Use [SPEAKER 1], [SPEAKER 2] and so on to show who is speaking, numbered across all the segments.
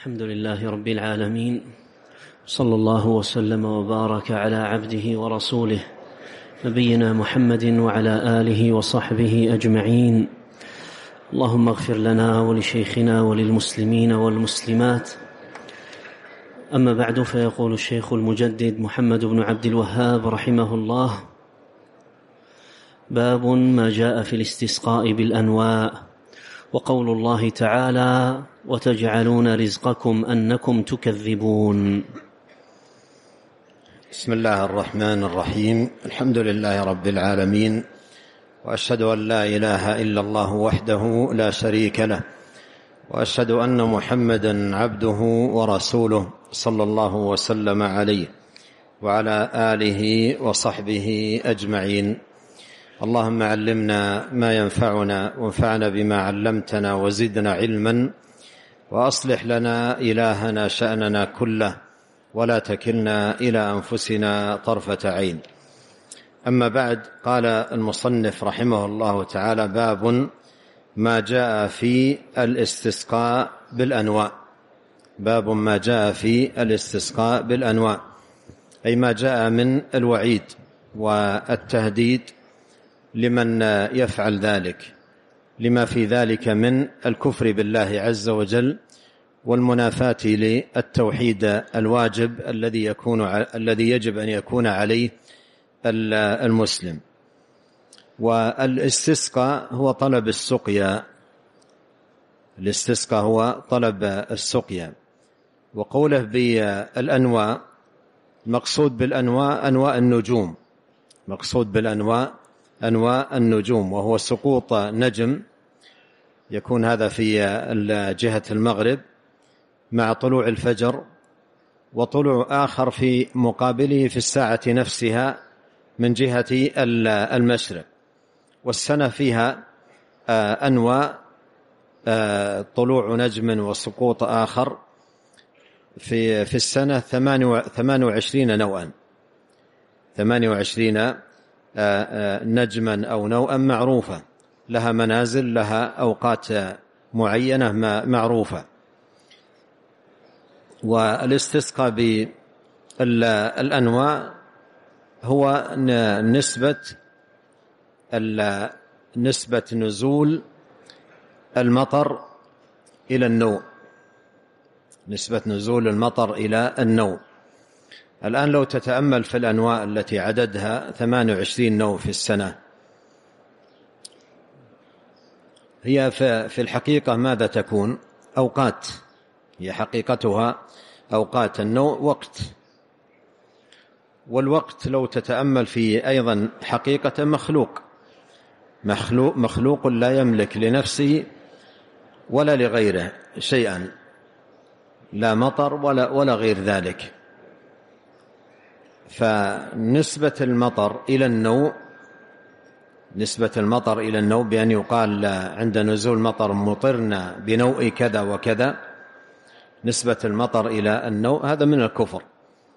[SPEAKER 1] الحمد لله رب العالمين صلى الله وسلم وبارك على عبده ورسوله نبينا محمد وعلى اله وصحبه اجمعين اللهم اغفر لنا ولشيخنا وللمسلمين والمسلمات اما بعد فيقول الشيخ المجدد محمد بن عبد الوهاب رحمه الله باب ما جاء في الاستسقاء بالانواء وقول الله تعالى وتجعلون رزقكم انكم تكذبون بسم الله الرحمن الرحيم الحمد لله رب العالمين
[SPEAKER 2] واشهد ان لا اله الا الله وحده لا شريك له واشهد ان محمدا عبده ورسوله صلى الله وسلم عليه وعلى اله وصحبه اجمعين اللهم علمنا ما ينفعنا وانفعنا بما علمتنا وزدنا علما واصلح لنا الهنا شاننا كله ولا تكلنا الى انفسنا طرفه عين اما بعد قال المصنف رحمه الله تعالى باب ما جاء في الاستسقاء بالانواء باب ما جاء في الاستسقاء بالانواء اي ما جاء من الوعيد والتهديد لمن يفعل ذلك لما في ذلك من الكفر بالله عز وجل والمنافاة للتوحيد الواجب الذي يكون الذي يجب أن يكون عليه المسلم والاستسقاء هو طلب السقيا الاستسقاء هو طلب السقيا وقوله بالأنواء مقصود بالأنواء أنواء النجوم مقصود بالأنواء أنواء النجوم وهو سقوط نجم يكون هذا في جهة المغرب مع طلوع الفجر وطلوع آخر في مقابله في الساعة نفسها من جهة المشرق والسنة فيها آه، أنواع آه، طلوع نجم وسقوط آخر في في السنة 28 نوعا 28 آه، نجما أو نوعا معروفا لها منازل لها أوقات معينة معروفة والاستسقى بالأنواع هو نسبة نسبة نزول المطر إلى النوم نسبة نزول المطر إلى النوم الآن لو تتأمل في الأنواع التي عددها 28 نوع في السنة هي في الحقيقة ماذا تكون أوقات هي حقيقتها أوقات النوم وقت والوقت لو تتأمل في أيضا حقيقة مخلوق مخلوق, مخلوق لا يملك لنفسه ولا لغيره شيئا لا مطر ولا, ولا غير ذلك فنسبة المطر إلى النوم نسبة المطر إلى النوم بأن يقال عند نزول مطر مطرنا بنوء كذا وكذا نسبة المطر إلى النوء هذا من الكفر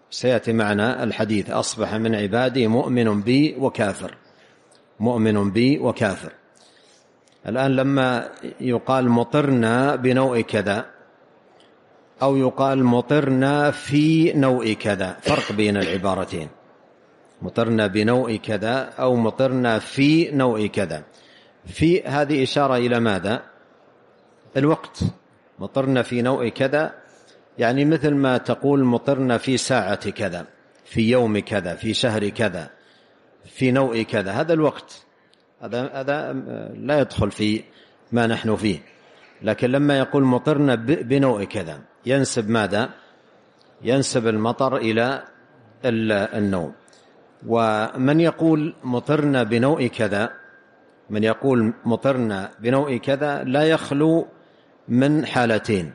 [SPEAKER 2] سيأتي معنا الحديث أصبح من عبادي مؤمن بي وكافر مؤمن بي وكافر الآن لما يقال مطرنا بنوء كذا أو يقال مطرنا في نوء كذا فرق بين العبارتين مطرنا بنوء كذا أو مطرنا في نوء كذا في هذه إشارة إلى ماذا الوقت مطرنا في نوء كذا يعني مثل ما تقول مطرنا في ساعة كذا في يوم كذا في شهر كذا في نوء كذا هذا الوقت هذا هذا لا يدخل في ما نحن فيه لكن لما يقول مطرنا بنوء كذا ينسب ماذا ينسب المطر إلى النوم ومن يقول مطرنا بنوء كذا من يقول مطرنا بنوء كذا لا يخلو من حالتين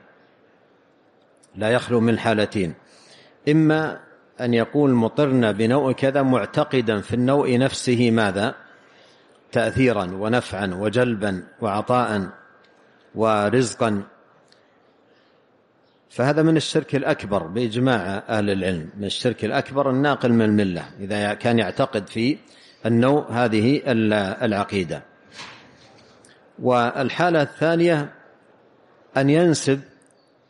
[SPEAKER 2] لا يخلو من حالتين إما أن يقول مطرنا بنوء كذا معتقدا في النوء نفسه ماذا تأثيرا ونفعا وجلبا وعطاء ورزقا فهذا من الشرك الأكبر بإجماع أهل العلم من الشرك الأكبر الناقل من الملة إذا كان يعتقد في النوع هذه العقيدة والحالة الثانية أن ينسب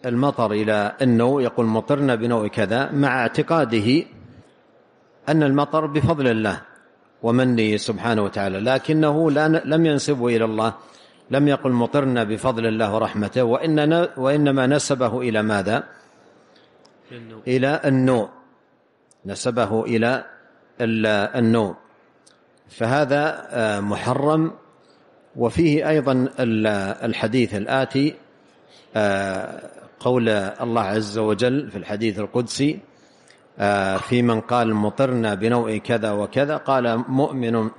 [SPEAKER 2] المطر إلى النوع يقول مطرنا بنوع كذا مع اعتقاده أن المطر بفضل الله ومنه سبحانه وتعالى لكنه لم ينسبه إلى الله لم يقل مطرنا بفضل الله ورحمته وإننا وإنما نسبه إلى ماذا النوم. إلى النوم نسبه إلى النوم فهذا آه، محرم وفيه أيضا الحديث الآتي آه، قول الله عز وجل في الحديث القدسي آه، في من قال مطرنا بنوء كذا وكذا قال مؤمن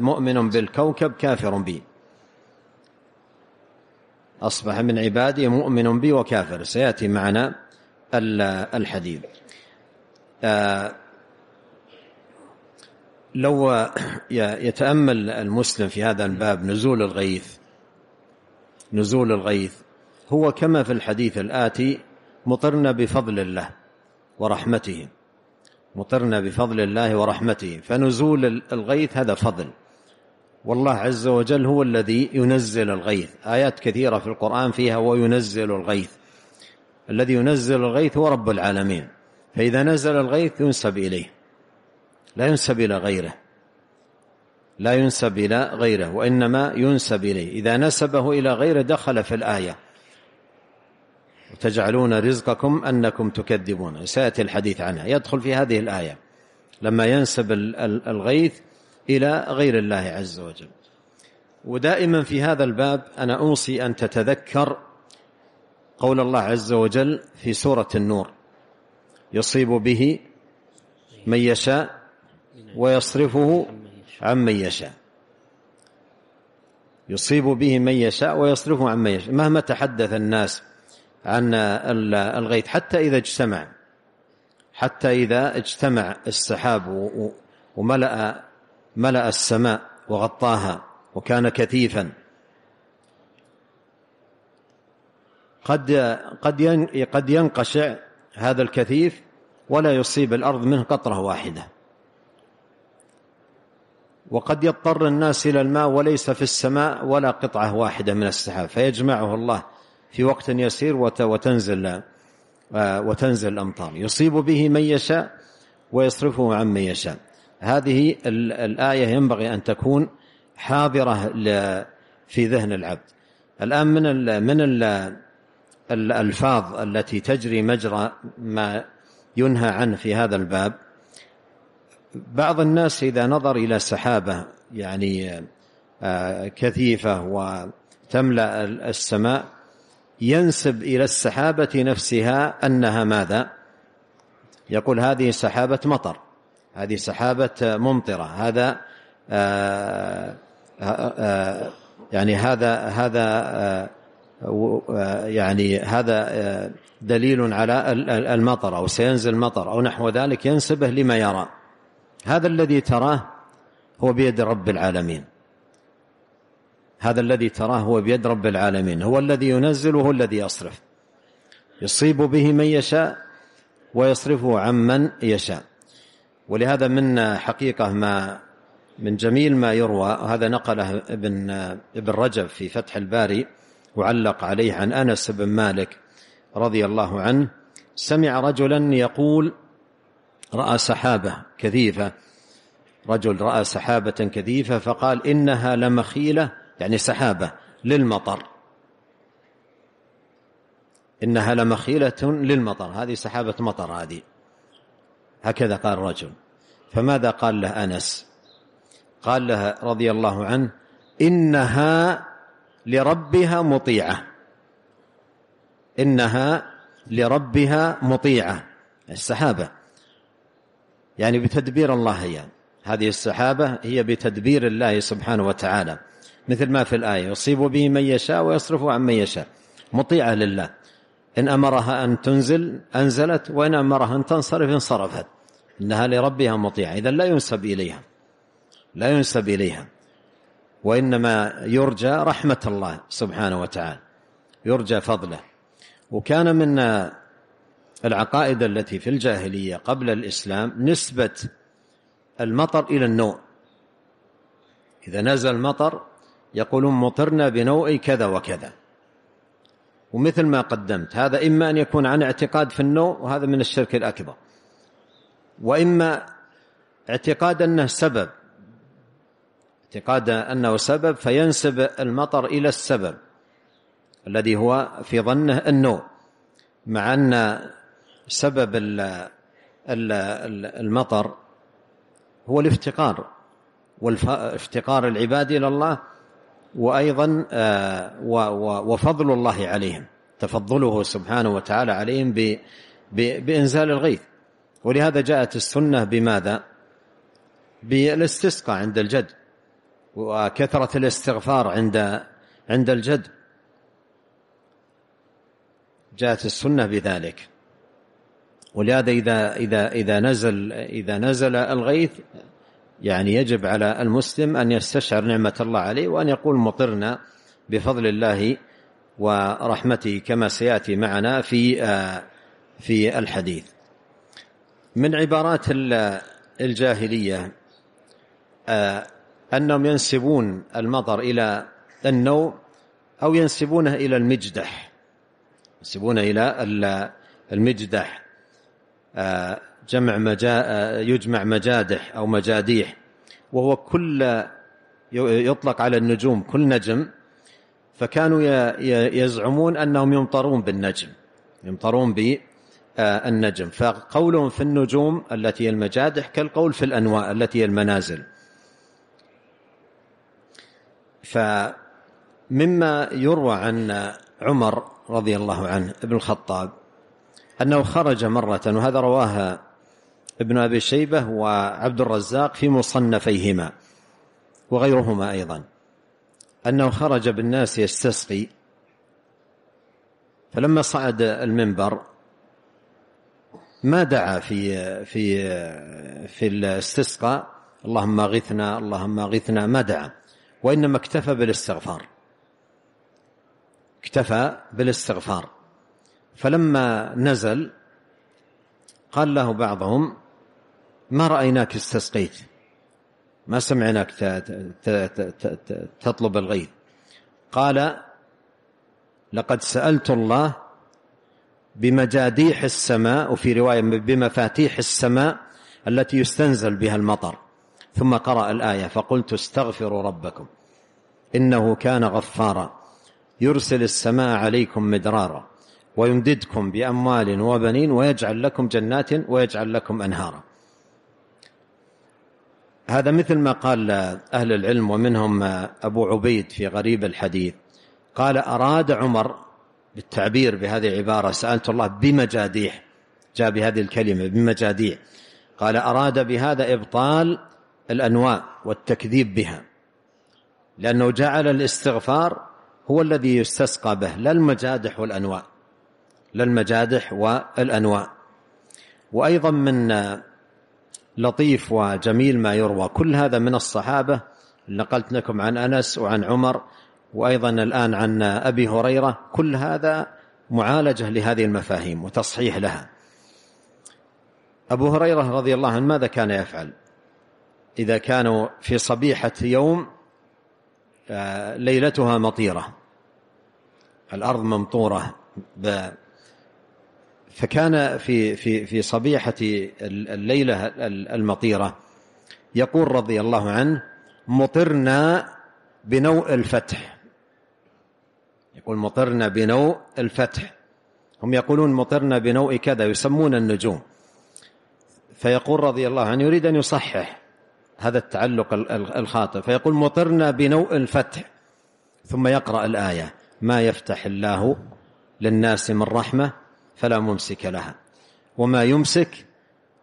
[SPEAKER 2] مؤمن بالكوكب كافر به أصبح من عبادي مؤمن بي وكافر سيأتي معنا الحديث آه، لو يتأمل المسلم في هذا الباب نزول الغيث نزول الغيث هو كما في الحديث الآتي مطرنا بفضل الله ورحمته مطرنا بفضل الله ورحمته فنزول الغيث هذا فضل والله عز وجل هو الذي ينزل الغيث آيات كثيرة في القرآن فيها وينزل الغيث الذي ينزل الغيث هو رب العالمين فإذا نزل الغيث ينسب إليه لا ينسب إلى غيره لا ينسب إلى غيره وإنما ينسب إليه إذا نسبه إلى غيره دخل في الآية وتجعلون رزقكم أنكم تكذبون سيأتي الحديث عنها يدخل في هذه الآية لما ينسب الغيث إلى غير الله عز وجل ودائما في هذا الباب أنا أوصي أن تتذكر قول الله عز وجل في سورة النور يصيب به من يشاء ويصرفه عن من يشاء يصيب به من يشاء ويصرفه عن من يشاء مهما تحدث الناس عن الغيث حتى إذا اجتمع حتى إذا اجتمع السحاب وملأ ملأ السماء وغطاها وكان كثيفا قد قد قد ينقشع هذا الكثيف ولا يصيب الارض منه قطره واحده وقد يضطر الناس الى الماء وليس في السماء ولا قطعه واحده من السحاب فيجمعه الله في وقت يسير وتنزل آه، وتنزل الامطار يصيب به من يشاء ويصرفه عن من يشاء هذه الآية ينبغي أن تكون حاضرة في ذهن العبد الآن من من الألفاظ التي تجري مجرى ما ينهى عنه في هذا الباب بعض الناس إذا نظر إلى سحابة يعني آه، كثيفة وتملأ السماء ينسب إلى السحابة نفسها أنها ماذا يقول هذه سحابة مطر هذه سحابة ممطرة هذا آه، آه، آه، يعني هذا هذا يعني هذا دليل على المطر أو سينزل مطر أو نحو ذلك ينسبه لما يرى هذا الذي تراه هو بيد رب العالمين هذا الذي تراه هو بيد رب العالمين هو الذي ينزل وهو الذي يصرف يصيب به من يشاء ويصرفه عمن يشاء ولهذا من حقيقة ما من جميل ما يروى هذا نقله ابن ابن رجب في فتح الباري وعلق عليه عن أنس بن مالك رضي الله عنه سمع رجلا يقول رأى سحابة كثيفة رجل رأى سحابة كثيفة فقال إنها لمخيلة يعني سحابة للمطر إنها لمخيلة للمطر هذه سحابة مطر هذه هكذا قال الرجل فماذا قال له أنس قال لها رضي الله عنه إنها لربها مطيعة إنها لربها مطيعة السحابة يعني بتدبير الله هي هذه السحابة هي بتدبير الله سبحانه وتعالى مثل ما في الآية يصيب به من يشاء ويصرفه عن من يشاء مطيعة لله إن أمرها أن تنزل أنزلت وإن أمرها أن تنصرف انصرفت إنها لربها مطيعة إذا لا ينسب إليها لا ينسب إليها وإنما يرجى رحمة الله سبحانه وتعالى يرجى فضله وكان من العقائد التي في الجاهلية قبل الإسلام نسبة المطر إلى النوء إذا نزل المطر يقولون مطرنا بنوء كذا وكذا ومثل ما قدمت هذا إما أن يكون عن اعتقاد في النوع وهذا من الشرك الأكبر وإما اعتقاد أنه سبب اعتقاد أنه سبب فينسب المطر إلى السبب الذي هو في ظنه النوع مع أن سبب المطر هو الافتقار والافتقار العباد إلى الله وأيضا آه، وفضل الله عليهم تفضله سبحانه وتعالى عليهم بإنزال الغيث ولهذا جاءت السنة بماذا بالاستسقاء عند الجد وكثرة الاستغفار عند عند الجد جاءت السنة بذلك ولهذا إذا إذا إذا نزل إذا نزل الغيث يعني يجب على المسلم أن يستشعر نعمة الله عليه وأن يقول مطرنا بفضل الله ورحمته كما سيأتي معنا في آه، في الحديث من عبارات الجاهلية آه، أنهم ينسبون المطر إلى النوم أو ينسبونه إلى المجدح ينسبونه إلى المجدح آه، جمع مجا آه، يجمع مجادح أو مجاديح وهو كل يطلق على النجوم كل نجم فكانوا يزعمون أنهم يمطرون بالنجم يمطرون بالنجم آه، فقولهم في النجوم التي هي المجادح كالقول في الأنواع التي هي المنازل فمما يروى عن عمر رضي الله عنه ابن الخطاب أنه خرج مرة وهذا رواه ابن أبي شيبة وعبد الرزاق في مصنفيهما وغيرهما أيضا أنه خرج بالناس يستسقي فلما صعد المنبر ما دعا في في في الاستسقاء اللهم اغثنا اللهم اغثنا ما دعا وإنما اكتفى بالاستغفار اكتفى بالاستغفار فلما نزل قال له بعضهم ما رأيناك استسقيت ما سمعناك تطلب الغيث قال لقد سألت الله بمجاديح السماء وفي رواية بمفاتيح السماء التي يستنزل بها المطر ثم قرأ الآية فقلت استغفروا ربكم إنه كان غفارا يرسل السماء عليكم مدرارا ويمددكم بأموال وبنين ويجعل لكم جنات ويجعل لكم أنهارا هذا مثل ما قال أهل العلم ومنهم أبو عبيد في غريب الحديث قال أراد عمر بالتعبير بهذه العبارة سألت الله بمجاديح جاء بهذه الكلمة بمجاديح قال أراد بهذا إبطال الأنواء والتكذيب بها لأنه جعل الاستغفار هو الذي يستسقى به لا المجادح والأنواء لا المجادح والأنواء وأيضا من لطيف وجميل ما يروى كل هذا من الصحابة نقلت لكم عن أنس وعن عمر وأيضا الآن عن أبي هريرة كل هذا معالجة لهذه المفاهيم وتصحيح لها أبو هريرة رضي الله عنه ماذا كان يفعل إذا كانوا في صبيحة يوم آه، ليلتها مطيرة الأرض ممطورة فكان في في في صبيحة الليلة المطيرة يقول رضي الله عنه مطرنا بنوء الفتح يقول مطرنا بنوء الفتح هم يقولون مطرنا بنوء كذا يسمون النجوم فيقول رضي الله عنه يريد أن يصحح هذا التعلق الخاطئ فيقول مطرنا بنوء الفتح ثم يقرأ الآية ما يفتح الله للناس من رحمه فلا ممسك لها وما يمسك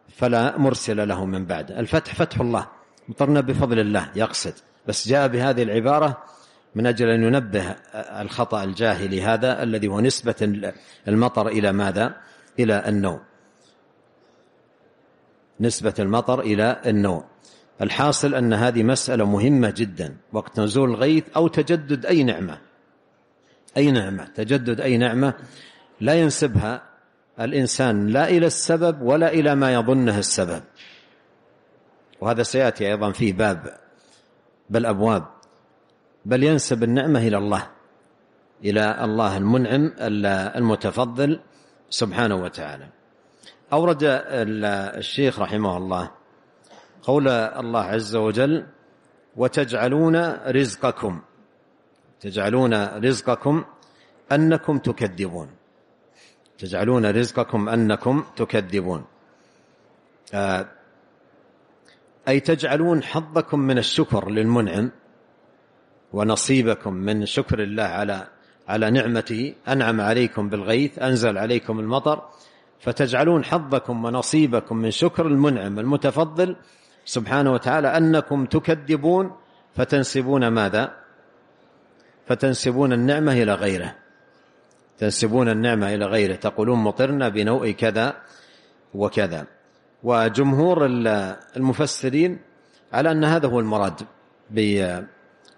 [SPEAKER 2] فلا مرسل له من بعد الفتح فتح الله مطرنا بفضل الله يقصد بس جاء بهذه العبارة من أجل أن ينبه الخطأ الجاهلي هذا الذي هو نسبة المطر إلى ماذا إلى النوم نسبة المطر إلى النوم الحاصل أن هذه مسألة مهمة جدا وقت نزول الغيث أو تجدد أي نعمة أي نعمة تجدد أي نعمة لا ينسبها الإنسان لا إلى السبب ولا إلى ما يظنه السبب وهذا سيأتي أيضا فيه باب بل أبواب بل ينسب النعمة إلى الله إلى الله المنعم المتفضل سبحانه وتعالى أورد الشيخ رحمه الله قول الله عز وجل وتجعلون رزقكم تجعلون رزقكم أنكم تكذبون تجعلون رزقكم أنكم تكذبون آه، أي تجعلون حظكم من الشكر للمنعم ونصيبكم من شكر الله على على نعمته أنعم عليكم بالغيث أنزل عليكم المطر فتجعلون حظكم ونصيبكم من شكر المنعم المتفضل سبحانه وتعالى أنكم تكذبون فتنسبون ماذا فتنسبون النعمة إلى غيره تنسبون النعمة إلى غيره تقولون مطرنا بنوء كذا وكذا وجمهور المفسرين على أن هذا هو المراد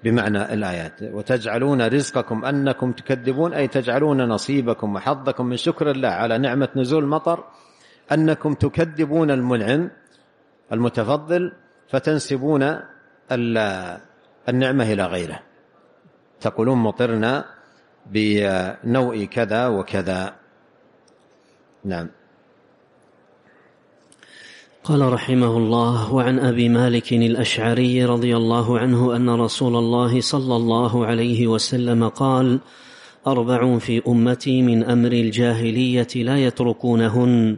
[SPEAKER 2] بمعنى الآيات وتجعلون رزقكم أنكم تكذبون أي تجعلون نصيبكم وحظكم من شكر الله على نعمة نزول المطر أنكم تكذبون المنعم المتفضل فتنسبون النعمة إلى غيره تقولون مطرنا بنوء كذا وكذا نعم
[SPEAKER 1] قال رحمه الله وعن ابي مالك الاشعري رضي الله عنه ان رسول الله صلى الله عليه وسلم قال اربع في امتي من امر الجاهليه لا يتركونهن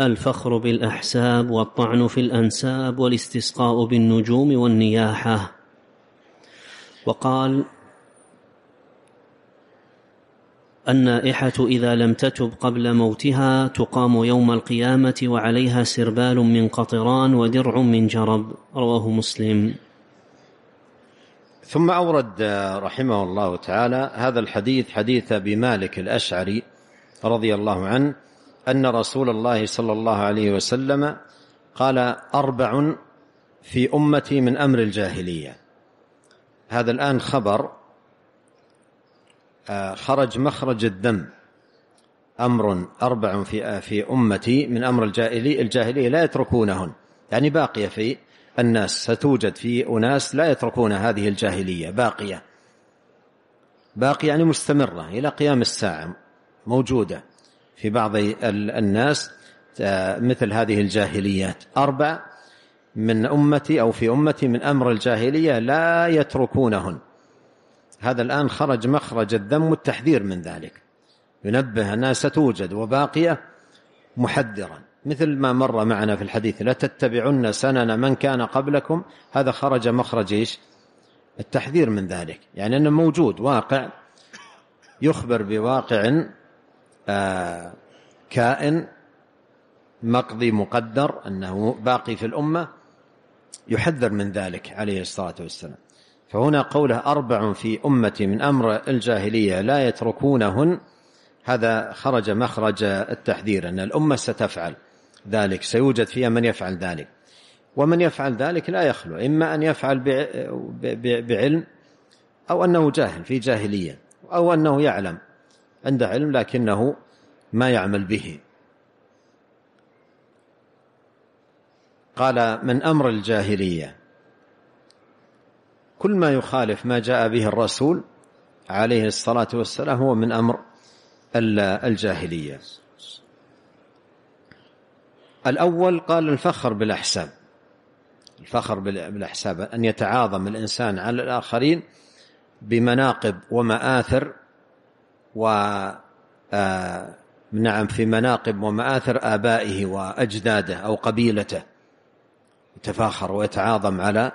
[SPEAKER 1] الفخر بالاحساب والطعن في الانساب والاستسقاء بالنجوم والنياحه وقال النائحة إذا لم تتب قبل موتها تقام يوم القيامة وعليها سربال من قطران ودرع من جرب رواه مسلم ثم أورد
[SPEAKER 2] رحمه الله تعالى هذا الحديث حديث أبي مالك الأشعري رضي الله عنه أن رسول الله صلى الله عليه وسلم قال أربع في أمتي من أمر الجاهلية هذا الآن خبر آه، خرج مخرج الدم أمر أربع في آه، في أمتي من أمر الجاهلية الجاهلية لا يتركونهن يعني باقية في الناس ستوجد في أناس لا يتركون هذه الجاهلية باقية باقية يعني مستمرة إلى قيام الساعة موجودة في بعض الناس آه، مثل هذه الجاهليات أربع من أمتي أو في أمتي من أمر الجاهلية لا يتركونهن هذا الآن خرج مخرج الذم والتحذير من ذلك ينبه أنها ستوجد وباقية محذرا مثل ما مر معنا في الحديث لا تتبعن سنن من كان قبلكم هذا خرج مخرج إيش التحذير من ذلك يعني أنه موجود واقع يخبر بواقع آه، كائن مقضي مقدر أنه باقي في الأمة يحذر من ذلك عليه الصلاة والسلام فهنا قوله أربع في أمتي من أمر الجاهلية لا يتركونهن هذا خرج مخرج التحذير أن الأمة ستفعل ذلك سيوجد فيها من يفعل ذلك ومن يفعل ذلك لا يخلو إما أن يفعل بعلم أو أنه جاهل في جاهلية أو أنه يعلم عنده علم لكنه ما يعمل به قال من أمر الجاهلية كل ما يخالف ما جاء به الرسول عليه الصلاة والسلام هو من أمر الجاهلية الأول قال الفخر بالأحساب الفخر بالأحساب أن يتعاظم الإنسان على الآخرين بمناقب ومآثر و آه، نعم في مناقب ومآثر آبائه وأجداده أو قبيلته يتفاخر ويتعاظم على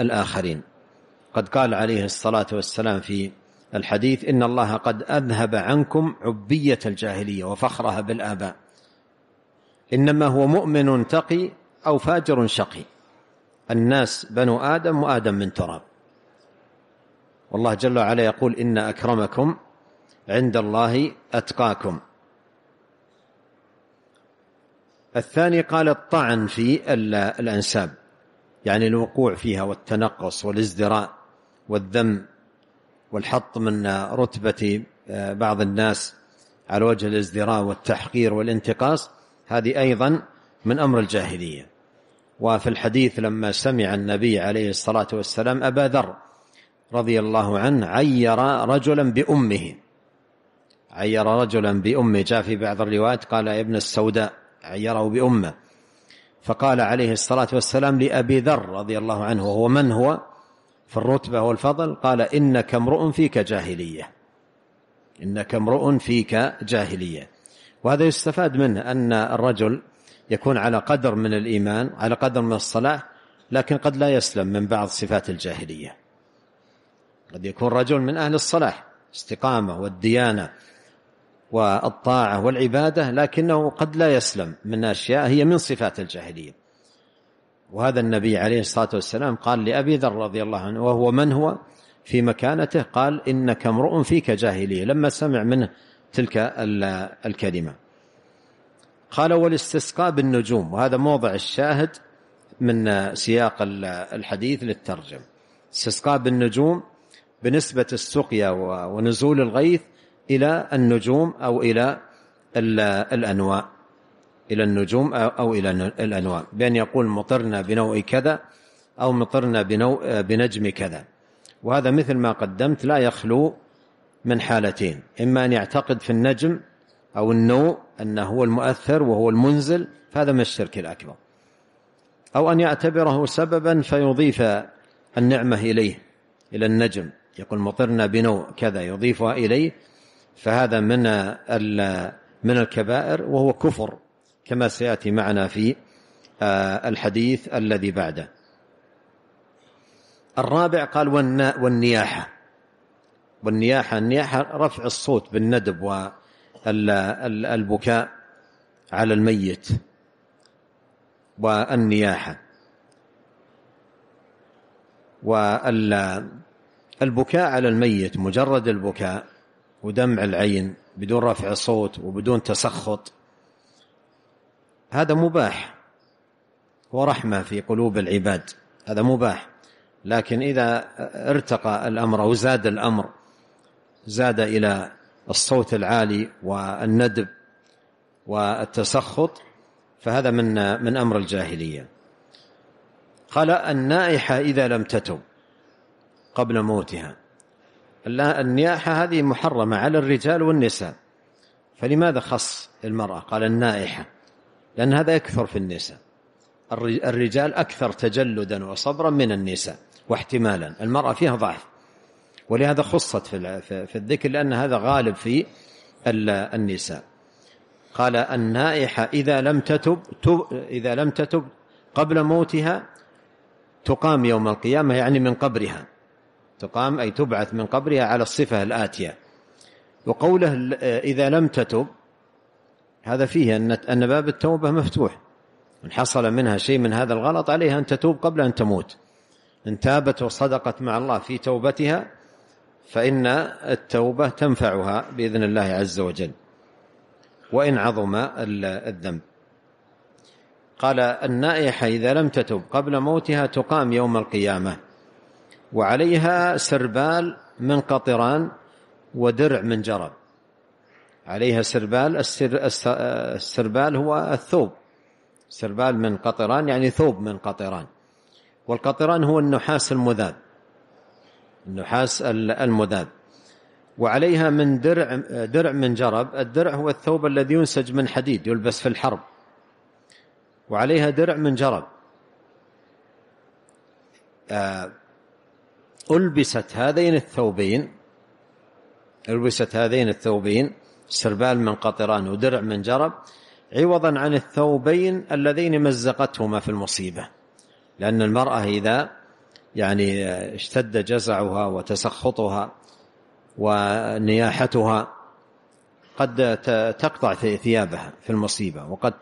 [SPEAKER 2] الآخرين قد قال عليه الصلاة والسلام في الحديث إن الله قد أذهب عنكم عبية الجاهلية وفخرها بالآباء إنما هو مؤمن تقي أو فاجر شقي الناس بنو آدم وآدم من تراب والله جل وعلا يقول إن أكرمكم عند الله أتقاكم الثاني قال الطعن في الأنساب يعني الوقوع فيها والتنقص والازدراء والذم والحط من رتبة آه، بعض الناس على وجه الازدراء والتحقير والانتقاص هذه أيضا من أمر الجاهلية وفي الحديث لما سمع النبي عليه الصلاة والسلام أبا ذر رضي الله عنه عير رجلا بأمه عير رجلا بأمه جاء في بعض الروايات قال ابن السوداء عيره بأمه فقال عليه الصلاة والسلام لأبي ذر رضي الله عنه وهو من هو في الرتبة والفضل قال إنك امرؤ فيك جاهلية إنك امرؤ فيك جاهلية وهذا يستفاد منه أن الرجل يكون على قدر من الإيمان على قدر من الصلاة لكن قد لا يسلم من بعض صفات الجاهلية قد يكون رجل من أهل الصلاح استقامة والديانة والطاعة والعبادة لكنه قد لا يسلم من أشياء هي من صفات الجاهلية وهذا النبي عليه الصلاة والسلام قال لأبي ذر رضي الله عنه وهو من هو في مكانته قال إنك امرؤ فيك جاهلية لما سمع منه تلك الكلمة قال والاستسقاء بالنجوم وهذا موضع الشاهد من سياق الحديث للترجم استسقاء بالنجوم بنسبة السقيا ونزول الغيث إلى النجوم أو إلى الأنواع إلى النجوم أو إلى الأنواع بأن يقول مطرنا بنوع كذا أو مطرنا بنوع بنجم كذا وهذا مثل ما قدمت لا يخلو من حالتين إما أن يعتقد في النجم أو النوع أنه هو المؤثر وهو المنزل فهذا من الشرك الأكبر أو أن يعتبره سببا فيضيف النعمة إليه إلى النجم يقول مطرنا بنوع كذا يضيفها إليه فهذا من من الكبائر وهو كفر كما سيأتي معنا في آه، الحديث الذي بعده الرابع قال والنياحة والنياحة النياحة رفع الصوت بالندب والبكاء على الميت والنياحة والبكاء على الميت مجرد البكاء ودمع العين بدون رفع صوت وبدون تسخط هذا مباح ورحمة في قلوب العباد هذا مباح لكن إذا ارتقى الأمر أو زاد الأمر زاد إلى الصوت العالي والندب والتسخط فهذا من من أمر الجاهلية قال النائحة إذا لم تتب قبل موتها النياحة هذه محرمة على الرجال والنساء فلماذا خص المرأة قال النائحة لأن هذا يكثر في النساء الرجال أكثر تجلدا وصبرا من النساء واحتمالا المرأة فيها ضعف ولهذا خصت في الذكر لأن هذا غالب في النساء قال النائحة إذا لم تتب إذا لم تتب قبل موتها تقام يوم القيامة يعني من قبرها تقام أي تبعث من قبرها على الصفة الآتية وقوله إذا لم تتب هذا فيه أن باب التوبة مفتوح إن حصل منها شيء من هذا الغلط عليها أن تتوب قبل أن تموت إن تابت وصدقت مع الله في توبتها فإن التوبة تنفعها بإذن الله عز وجل وإن عظم الذنب قال النائحة إذا لم تتب قبل موتها تقام يوم القيامة وعليها سربال من قطران ودرع من جرب عليها سربال السر السربال هو الثوب سربال من قطران يعني ثوب من قطران والقطران هو النحاس المذاب النحاس المذاب وعليها من درع درع من جرب الدرع هو الثوب الذي ينسج من حديد يلبس في الحرب وعليها درع من جرب آه، ألبست هذين الثوبين ألبست هذين الثوبين سربال من قطران ودرع من جرب عوضا عن الثوبين اللذين مزقتهما في المصيبة لأن المرأة إذا يعني اشتد جزعها وتسخطها ونياحتها قد تقطع ثيابها في المصيبة وقد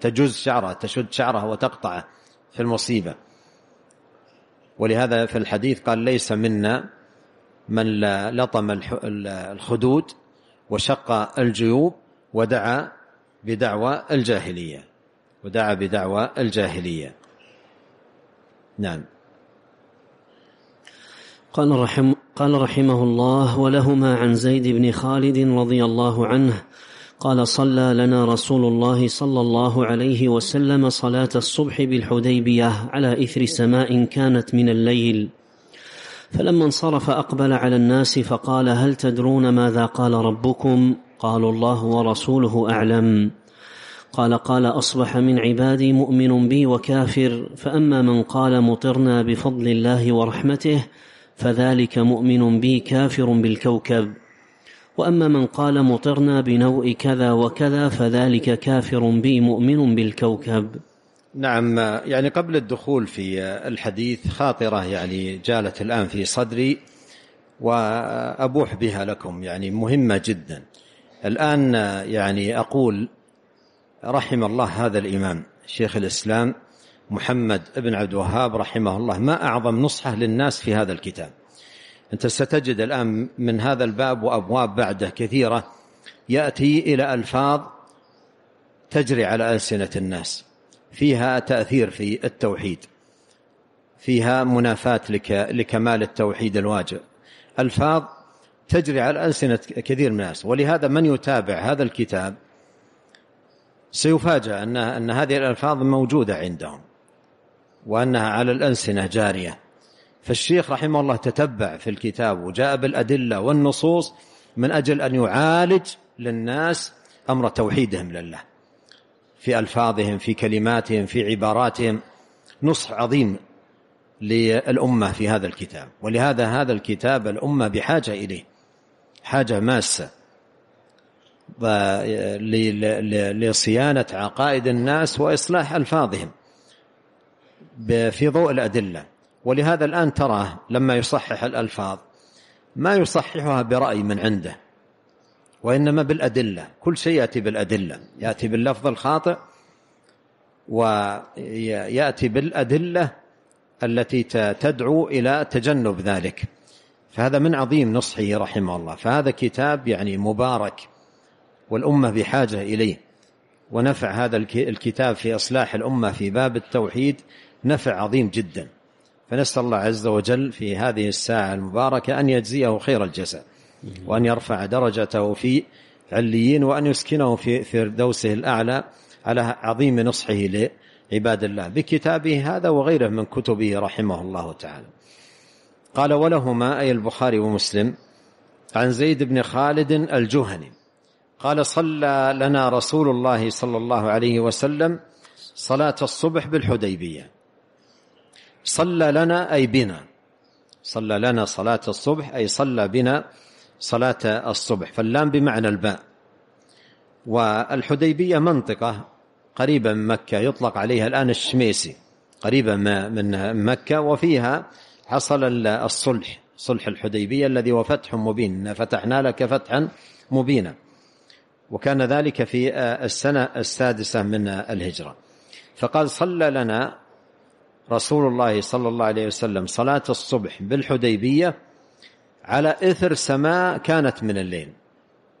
[SPEAKER 2] تجز شعرها تشد شعرها وتقطعه في المصيبة ولهذا في الحديث قال ليس منا من لطم الخدود وشق الجيوب ودعا بدعوى الجاهلية ودعا بدعوى الجاهلية
[SPEAKER 1] نعم قال رحم قال رحمه الله ولهما عن زيد بن خالد رضي الله عنه قال صلى لنا رسول الله صلى الله عليه وسلم صلاة الصبح بالحديبية على إثر سماء كانت من الليل فلما انصرف أقبل على الناس فقال هل تدرون ماذا قال ربكم قالوا الله ورسوله أعلم قال قال أصبح من عبادي مؤمن بي وكافر فأما من قال مطرنا بفضل الله ورحمته فذلك مؤمن بي كافر بالكوكب واما من قال مطرنا بنوء كذا وكذا فذلك كافر بي مؤمن بالكوكب نعم يعني قبل الدخول في الحديث خاطره يعني جالت الان في
[SPEAKER 2] صدري وابوح بها لكم يعني مهمه جدا الان يعني اقول رحم الله هذا الامام شيخ الاسلام محمد بن عبد الوهاب رحمه الله ما اعظم نصحه للناس في هذا الكتاب أنت ستجد الآن من هذا الباب وأبواب بعده كثيرة يأتي إلى ألفاظ تجري على ألسنة الناس فيها تأثير في التوحيد فيها منافاة لك لكمال التوحيد الواجب ألفاظ تجري على ألسنة كثير من الناس ولهذا من يتابع هذا الكتاب سيفاجأ أن أن هذه الألفاظ موجودة عندهم وأنها على الألسنة جارية فالشيخ رحمه الله تتبع في الكتاب وجاء بالأدلة والنصوص من أجل أن يعالج للناس أمر توحيدهم لله في ألفاظهم في كلماتهم في عباراتهم نصح عظيم للأمة في هذا الكتاب ولهذا هذا الكتاب الأمة بحاجة إليه حاجة ماسة لصيانة عقائد الناس وإصلاح ألفاظهم في ضوء الأدلة ولهذا الآن تراه لما يصحح الألفاظ ما يصححها برأي من عنده وإنما بالأدلة كل شيء يأتي بالأدلة يأتي باللفظ الخاطئ ويأتي بالأدلة التي تدعو إلى تجنب ذلك فهذا من عظيم نصحه رحمه الله فهذا كتاب يعني مبارك والأمة بحاجة إليه ونفع هذا الكتاب في إصلاح الأمة في باب التوحيد نفع عظيم جدا فنسأل الله عز وجل في هذه الساعة المباركة أن يجزيه خير الجزاء وأن يرفع درجته في عليين وأن يسكنه في فردوسه الأعلى على عظيم نصحه لعباد الله بكتابه هذا وغيره من كتبه رحمه الله تعالى قال ولهما أي البخاري ومسلم عن زيد بن خالد الجهني قال صلى لنا رسول الله صلى الله عليه وسلم صلاة الصبح بالحديبية صلى لنا أي بنا صلى لنا صلاة الصبح أي صلى بنا صلاة الصبح فاللام بمعنى الباء والحديبية منطقة قريبة من مكة يطلق عليها الآن الشميسي قريبة من مكة وفيها حصل الصلح صلح الحديبية الذي هو فتح مبين فتحنا لك فتحا مبينا وكان ذلك في آه، السنة السادسة من الهجرة فقال صلى لنا رسول الله صلى الله عليه وسلم صلاة الصبح بالحديبية على إثر سماء كانت من الليل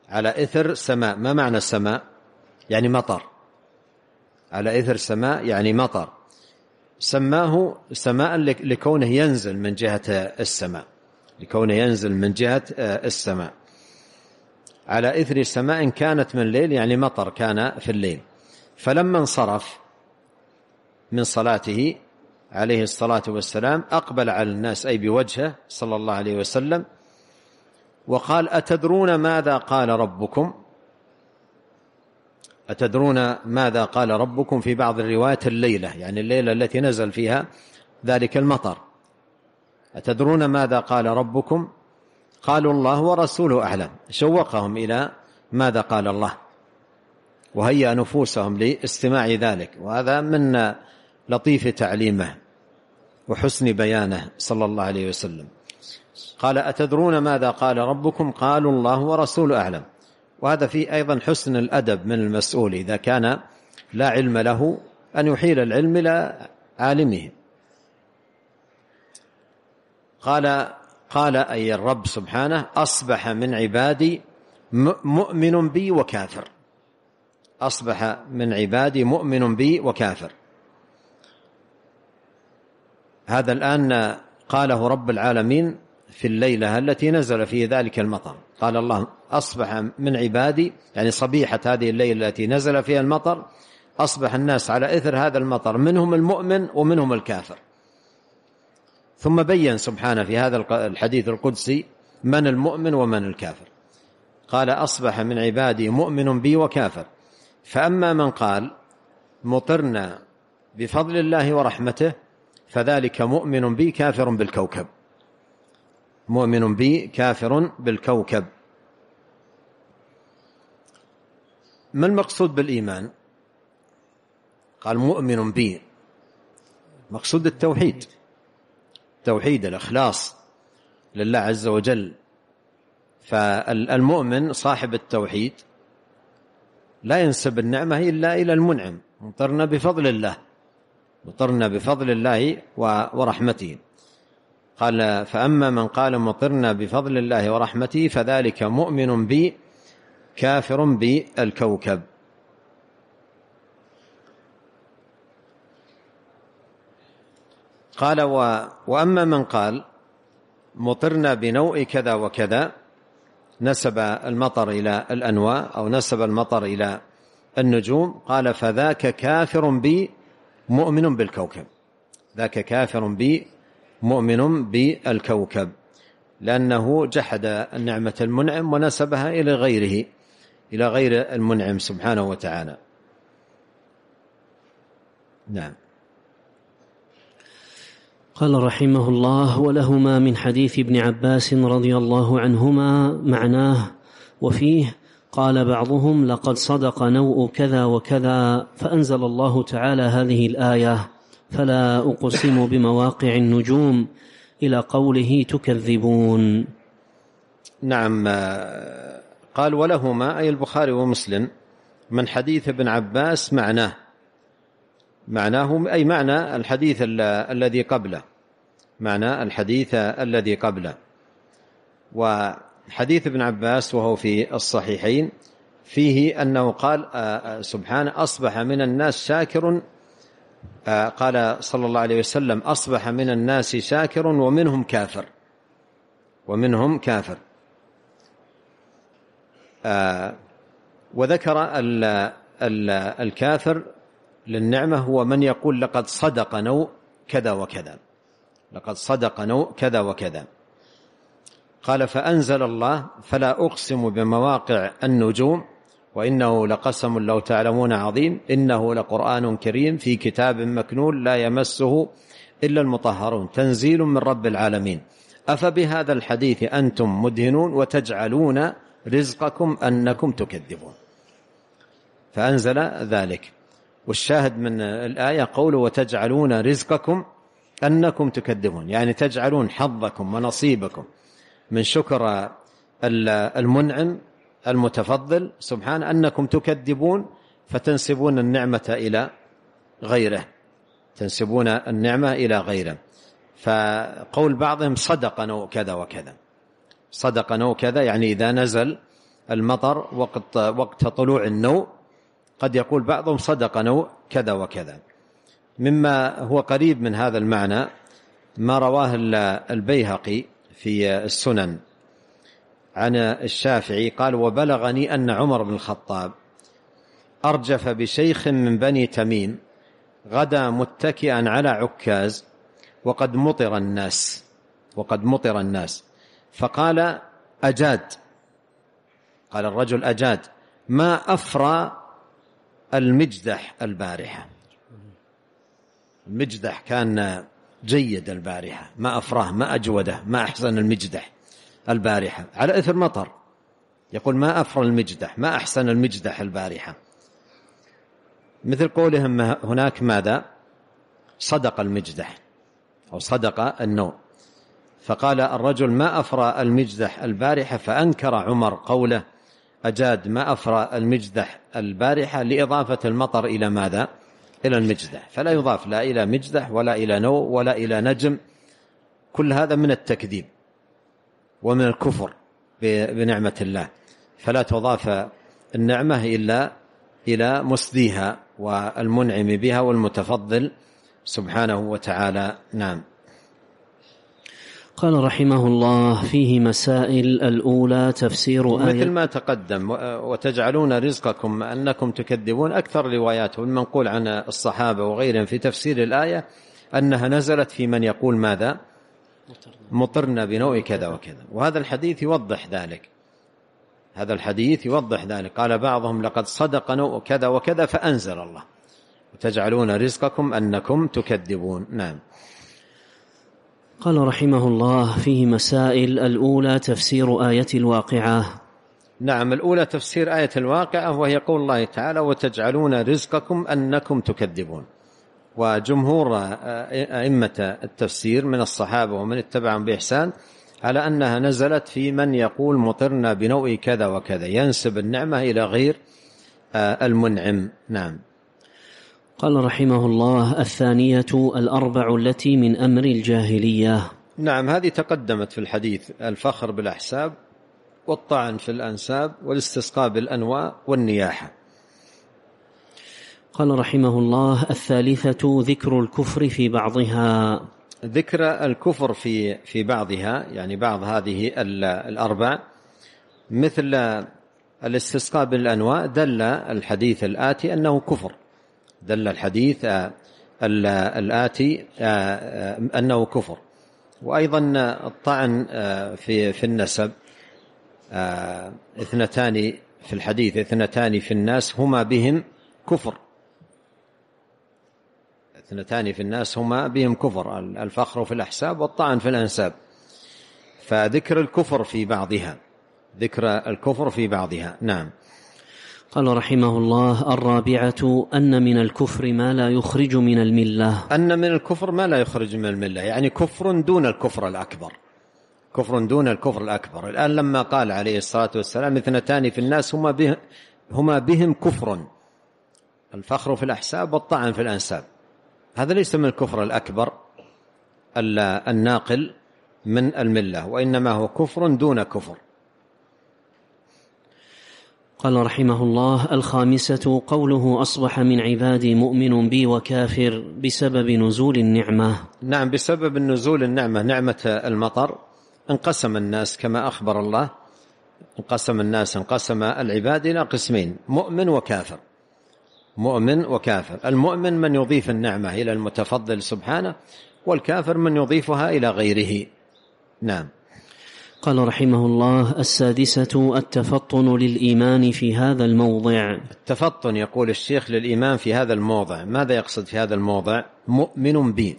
[SPEAKER 2] على إثر سماء ما معنى سماء يعني مطر على إثر سماء يعني مطر سماه سماء لكونه ينزل من جهة السماء لكونه ينزل من جهة آه، السماء على إثر سماء كانت من الليل يعني مطر كان في الليل فلما انصرف من صلاته عليه الصلاة والسلام أقبل على الناس أي بوجهه صلى الله عليه وسلم وقال أتدرون ماذا قال ربكم أتدرون ماذا قال ربكم في بعض الروايات الليلة يعني الليلة التي نزل فيها ذلك المطر أتدرون ماذا قال ربكم قالوا الله ورسوله أعلم شوقهم إلى ماذا قال الله وهيأ نفوسهم لاستماع ذلك وهذا من لطيف تعليمه وحسن بيانه صلى الله عليه وسلم قال أتدرون ماذا قال ربكم قالوا الله ورسوله أعلم وهذا فيه أيضا حسن الأدب من المسؤول إذا كان لا علم له أن يحيل العلم إلى عالمه قال قال أي الرب سبحانه أصبح من عبادي مؤمن بي وكافر أصبح من عبادي مؤمن بي وكافر هذا الآن قاله رب العالمين في الليلة التي نزل في ذلك المطر قال الله أصبح من عبادي يعني صبيحة هذه الليلة التي نزل فيها المطر أصبح الناس على إثر هذا المطر منهم المؤمن ومنهم الكافر ثم بين سبحانه في هذا الحديث القدسي من المؤمن ومن الكافر قال أصبح من عبادي مؤمن بي وكافر فأما من قال مطرنا بفضل الله ورحمته فذلك مؤمن بي كافر بالكوكب مؤمن بي كافر بالكوكب ما المقصود بالإيمان قال مؤمن بي مقصود التوحيد توحيد الإخلاص لله عز وجل فالمؤمن صاحب التوحيد لا ينسب النعمة إلا إلى المنعم مطرنا بفضل الله مطرنا بفضل الله ورحمته قال فأما من قال مطرنا بفضل الله ورحمته فذلك مؤمن بي كافر بالكوكب قال و وأما من قال مطرنا بنوء كذا وكذا نسب المطر إلى الأنواء أو نسب المطر إلى النجوم قال فذاك كافر بي مؤمن بالكوكب ذاك كافر بي مؤمن بالكوكب لأنه جحد نعمة المنعم ونسبها إلى غيره إلى غير المنعم سبحانه وتعالى نعم
[SPEAKER 1] قال رحمه الله ولهما من حديث ابن عباس رضي الله عنهما معناه وفيه قال بعضهم لقد صدق نوء كذا وكذا فأنزل الله تعالى هذه الآية فلا أقسم بمواقع النجوم إلى قوله تكذبون نعم آه، قال ولهما أي البخاري
[SPEAKER 2] ومسلم من حديث ابن عباس معناه معناه أي معنى الحديث الذي قبله معنى الحديث الذي قبله و حديث ابن عباس وهو في الصحيحين فيه أنه قال آه، آه، سبحانه أصبح من الناس شاكر آه، قال صلى الله عليه وسلم أصبح من الناس شاكر ومنهم كافر ومنهم كافر وذكر الكافر للنعمة هو من يقول لقد صدق نوء كذا وكذا لقد صدق نوء كذا وكذا قال فأنزل الله فلا أقسم بمواقع النجوم وإنه لقسم لو تعلمون عظيم إنه لقرآن كريم في كتاب مكنون لا يمسه إلا المطهرون تنزيل من رب العالمين أفبهذا الحديث أنتم مدهنون وتجعلون رزقكم أنكم تكذبون فأنزل ذلك والشاهد من الآية قوله وتجعلون رزقكم أنكم تكذبون يعني تجعلون حظكم ونصيبكم من شكر المنعم المتفضل سبحانه أنكم تكذبون فتنسبون النعمة إلى غيره تنسبون النعمة إلى غيره فقول بعضهم صدق نو كذا وكذا صدق نو كذا يعني إذا نزل المطر وقت, وقت طلوع النو قد يقول بعضهم صدق نو كذا وكذا مما هو قريب من هذا المعنى ما رواه البيهقي في السنن عن الشافعي قال وبلغني أن عمر بن الخطاب أرجف بشيخ من بني تميم غدا متكئا على عكاز وقد مطر الناس وقد مطر الناس فقال أجاد قال الرجل أجاد ما أفرى المجدح البارحة المجدح كان جيد البارحة ما أفراه ما أجوده ما أحسن المجدح البارحة على إثر مطر يقول ما أفر المجدح ما أحسن المجدح البارحة مثل قولهم هناك ماذا صدق المجدح أو صدق النوم فقال الرجل ما أفرى المجدح البارحة فأنكر عمر قوله أجاد ما أفرى المجدح البارحة لإضافة المطر إلى ماذا إلى المجدح فلا يضاف لا إلى مجدح ولا إلى نو ولا إلى نجم كل هذا من التكذيب ومن الكفر بنعمة الله فلا تضاف النعمة إلا إلى مسديها والمنعم بها والمتفضل سبحانه وتعالى نعم
[SPEAKER 1] قال رحمه الله فيه مسائل الأولى تفسير آية مثل
[SPEAKER 2] ما تقدم وتجعلون رزقكم أنكم تكذبون أكثر روايات والمنقول عن الصحابة وغيرهم في تفسير الآية أنها نزلت في من يقول ماذا مطرنا بنوء كذا وكذا وهذا الحديث يوضح ذلك هذا الحديث يوضح ذلك قال بعضهم لقد صدق نوء كذا وكذا فأنزل الله وتجعلون رزقكم أنكم تكذبون نعم
[SPEAKER 1] قال رحمه الله فيه مسائل الأولى تفسير آية الواقعة
[SPEAKER 2] نعم الأولى تفسير آية
[SPEAKER 1] الواقعة
[SPEAKER 2] وهي قول الله تعالى وتجعلون رزقكم أنكم تكذبون وجمهور أئمة التفسير من الصحابة ومن اتبعهم بإحسان على أنها نزلت في من يقول مطرنا بنوء كذا وكذا ينسب النعمة إلى غير
[SPEAKER 1] المنعم نعم قال رحمه الله الثانية الأربع التي من أمر الجاهلية
[SPEAKER 2] نعم هذه تقدمت في الحديث الفخر بالأحساب والطعن في الأنساب والاستسقاء بالأنواء والنياحة
[SPEAKER 1] قال رحمه الله الثالثة ذكر الكفر في بعضها
[SPEAKER 2] ذكر الكفر في في بعضها يعني بعض هذه الأربع مثل الاستسقاء بالأنواء دل الحديث الآتي أنه كفر دل الحديث آه، الآتي آه، آه، أنه كفر وأيضا الطعن في في النسب اثنتان في الحديث اثنتان في الناس هما بهم كفر اثنتان في الناس هما بهم كفر الفخر في الأحساب والطعن في الأنساب فذكر الكفر في بعضها ذكر الكفر في بعضها
[SPEAKER 1] نعم قال رحمه الله الرابعة أن من الكفر ما لا يخرج من الملة أن من الكفر ما لا يخرج من الملة يعني كفر دون الكفر الأكبر كفر
[SPEAKER 2] دون الكفر الأكبر الآن لما قال عليه الصلاة والسلام اثنتان في الناس هما بهم, هما بهم كفر الفخر في الأحساب والطعن في الأنساب هذا ليس من الكفر الأكبر الناقل من الملة وإنما
[SPEAKER 1] هو كفر دون كفر قال رحمه الله الخامسة قوله أصبح من عبادي مؤمن بي وكافر بسبب نزول النعمة نعم بسبب نزول النعمة نعمة المطر انقسم
[SPEAKER 2] الناس كما أخبر الله انقسم الناس انقسم العباد إلى قسمين مؤمن وكافر مؤمن وكافر المؤمن من يضيف النعمة إلى المتفضل سبحانه والكافر من يضيفها إلى غيره
[SPEAKER 1] نعم قال رحمه الله السادسة التفطن للإيمان في هذا الموضع
[SPEAKER 2] التفطن يقول الشيخ للإيمان في هذا الموضع ماذا يقصد في هذا الموضع مؤمن بي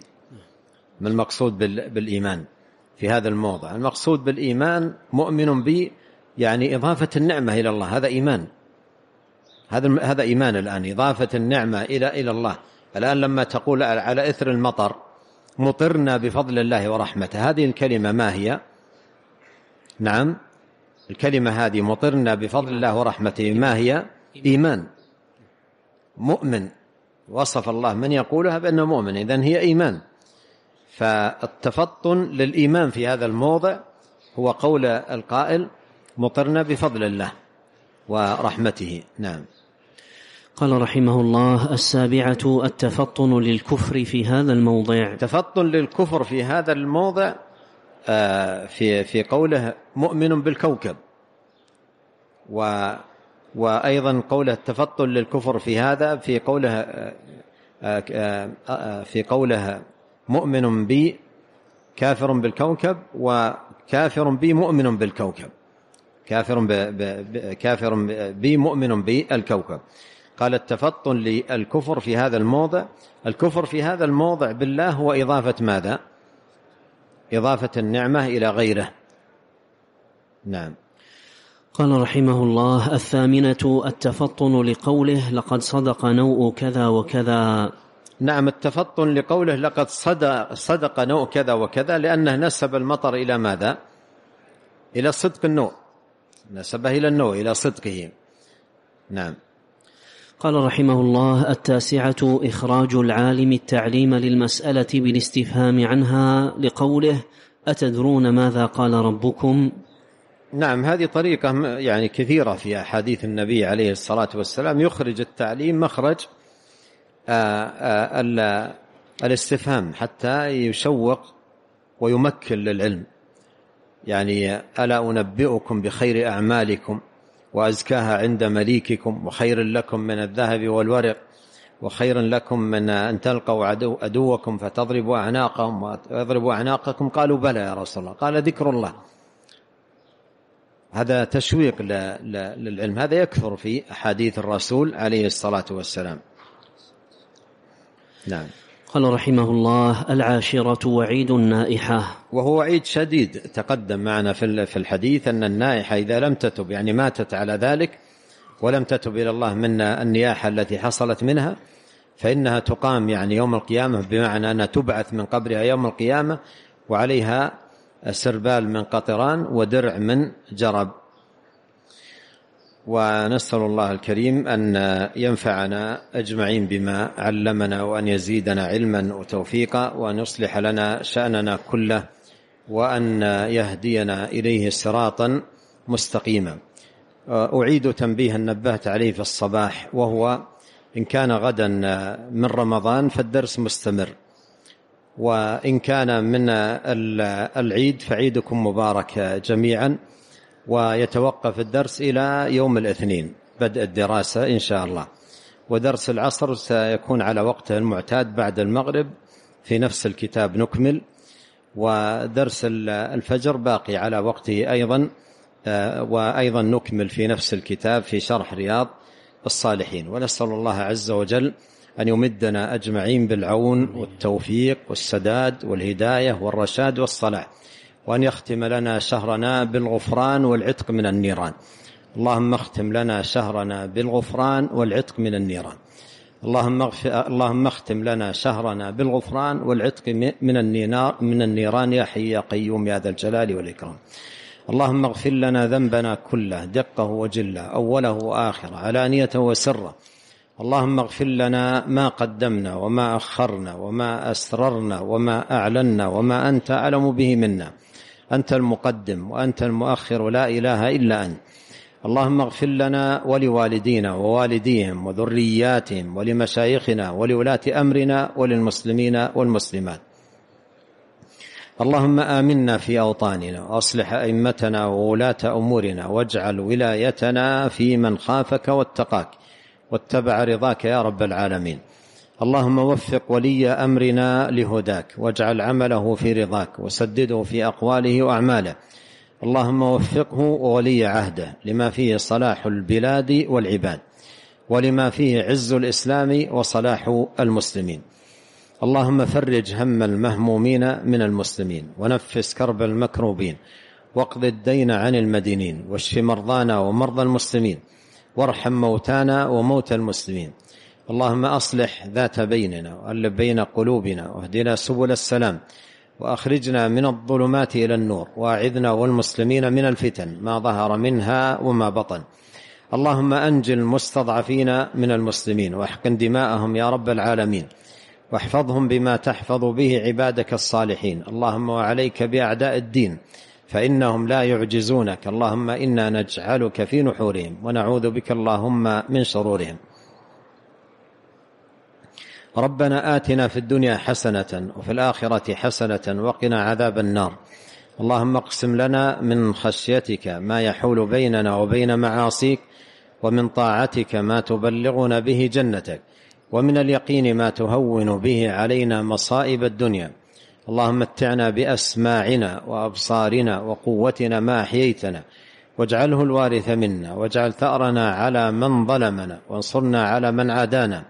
[SPEAKER 2] ما المقصود بالإيمان في هذا الموضع المقصود بالإيمان مؤمن بي يعني إضافة النعمة إلى الله هذا إيمان هذا هذا إيمان الآن إضافة النعمة إلى إلى الله الآن لما تقول على إثر المطر مطرنا بفضل الله ورحمته هذه الكلمة ما هي؟ نعم الكلمة هذه مطرنا بفضل الله ورحمته ما هي إيمان مؤمن وصف الله من يقولها بأنه مؤمن إذن هي إيمان فالتفطن للإيمان في هذا الموضع هو قول القائل مطرنا بفضل الله ورحمته نعم
[SPEAKER 1] قال رحمه الله السابعة التفطن للكفر في هذا الموضع تفطن للكفر في هذا الموضع آه، في في
[SPEAKER 2] قوله مؤمن بالكوكب و وأيضا قوله التفطن للكفر في هذا في قوله آه، آه، في قوله مؤمن بي كافر بالكوكب وكافر بي مؤمن بالكوكب كافر ب كافر بي مؤمن بالكوكب قال التفطن للكفر في هذا الموضع الكفر في هذا الموضع بالله هو إضافة ماذا؟ إضافة النعمة إلى غيره
[SPEAKER 1] نعم قال رحمه الله الثامنة التفطن لقوله لقد صدق نوء كذا وكذا نعم التفطن
[SPEAKER 2] لقوله لقد صدق, صدق نوء كذا وكذا لأنه نسب المطر إلى ماذا إلى صدق النوء نسبه إلى النوء إلى صدقه نعم
[SPEAKER 1] قال رحمه الله التاسعة إخراج العالم التعليم للمسألة بالاستفهام عنها لقوله أتدرون ماذا قال ربكم نعم هذه طريقة يعني كثيرة في أحاديث النبي عليه الصلاة
[SPEAKER 2] والسلام يخرج التعليم مخرج آه، آه، الاستفهام حتى يشوق ويمكن للعلم يعني ألا أنبئكم بخير أعمالكم وأزكاها عند مليككم وخير لكم من الذهب والورق وخير لكم من أن تلقوا عدو أدوكم فتضربوا أعناقهم ويضربوا أعناقكم قالوا بلى يا رسول الله قال ذكر الله هذا تشويق للعلم هذا يكثر في أحاديث الرسول عليه الصلاة والسلام نعم قال رحمه الله العاشرة وعيد النائحة وهو عيد شديد تقدم معنا في الحديث أن النائحة إذا لم تتب يعني ماتت على ذلك ولم تتب إلى الله من النياحة التي حصلت منها فإنها تقام يعني يوم القيامة بمعنى أنها تبعث من قبرها يوم القيامة وعليها سربال من قطران ودرع من جرب ونسأل الله الكريم أن ينفعنا أجمعين بما علمنا وأن يزيدنا علما وتوفيقا وأن يصلح لنا شأننا كله وأن يهدينا إليه صراطا مستقيما أعيد تنبيها نبهت عليه في الصباح وهو إن كان غدا من رمضان فالدرس مستمر وإن كان من العيد فعيدكم مبارك جميعا ويتوقف الدرس إلى يوم الاثنين بدء الدراسة إن شاء الله ودرس العصر سيكون على وقته المعتاد بعد المغرب في نفس الكتاب نكمل ودرس الفجر باقي على وقته أيضا آه، وأيضا نكمل في نفس الكتاب في شرح رياض الصالحين ونسأل الله عز وجل أن يمدنا أجمعين بالعون والتوفيق والسداد والهداية والرشاد والصلاح وأن يختم لنا سهرنا بالغفران والعتق من النيران اللهم اختم لنا سهرنا بالغفران والعتق من النيران اللهم اغفر اللهم اختم لنا سهرنا بالغفران والعتق من النيران من النيران يا حي يا قيوم يا ذا الجلال والاكرام اللهم اغفر لنا ذنبنا كله دقه وجله اوله واخره علانيته وسره اللهم اغفر لنا ما قدمنا وما اخرنا وما اسررنا وما اعلنا وما انت اعلم به منا أنت المقدم وأنت المؤخر لا إله إلا أنت اللهم اغفر لنا ولوالدينا ووالديهم وذرياتهم ولمشايخنا ولولاة أمرنا وللمسلمين والمسلمات اللهم آمنا في أوطاننا وأصلح أئمتنا وولاة أمورنا واجعل ولايتنا في من خافك واتقاك واتبع رضاك يا رب العالمين اللهم وفق ولي امرنا لهداك واجعل عمله في رضاك وسدده في اقواله واعماله اللهم وفقه وولي عهده لما فيه صلاح البلاد والعباد ولما فيه عز الاسلام وصلاح المسلمين اللهم فرج هم المهمومين من المسلمين ونفس كرب المكروبين واقض الدين عن المدينين واشف مرضانا ومرضى المسلمين وارحم موتانا وموتى المسلمين اللهم أصلح ذات بيننا وألف بين قلوبنا واهدنا سبل السلام وأخرجنا من الظلمات إلى النور وأعذنا والمسلمين من الفتن ما ظهر منها وما بطن اللهم أنجل المستضعفين من المسلمين واحقن دماءهم يا رب العالمين واحفظهم بما تحفظ به عبادك الصالحين اللهم وعليك بأعداء الدين فإنهم لا يعجزونك اللهم إنا نجعلك في نحورهم ونعوذ بك اللهم من شرورهم ربنا آتنا في الدنيا حسنة وفي الآخرة حسنة وقنا عذاب النار اللهم اقسم لنا من خشيتك ما يحول بيننا وبين معاصيك ومن طاعتك ما تبلغنا به جنتك ومن اليقين ما تهون به علينا مصائب الدنيا اللهم متعنا بأسماعنا وأبصارنا وقوتنا ما أحييتنا واجعله الوارث منا واجعل ثأرنا على من ظلمنا وانصرنا على من عادانا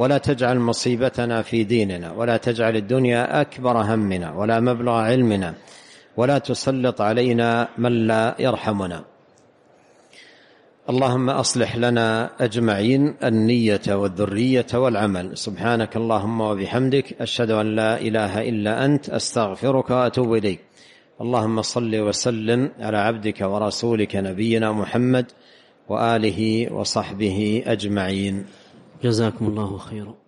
[SPEAKER 2] ولا تجعل مصيبتنا في ديننا ولا تجعل الدنيا أكبر همنا ولا مبلغ علمنا ولا تسلط علينا من لا يرحمنا اللهم أصلح لنا أجمعين النية والذرية والعمل سبحانك اللهم وبحمدك أشهد أن لا إله إلا أنت أستغفرك وأتوب إليك اللهم صل وسلم على عبدك ورسولك نبينا محمد وآله وصحبه أجمعين جزاكم الله خيرا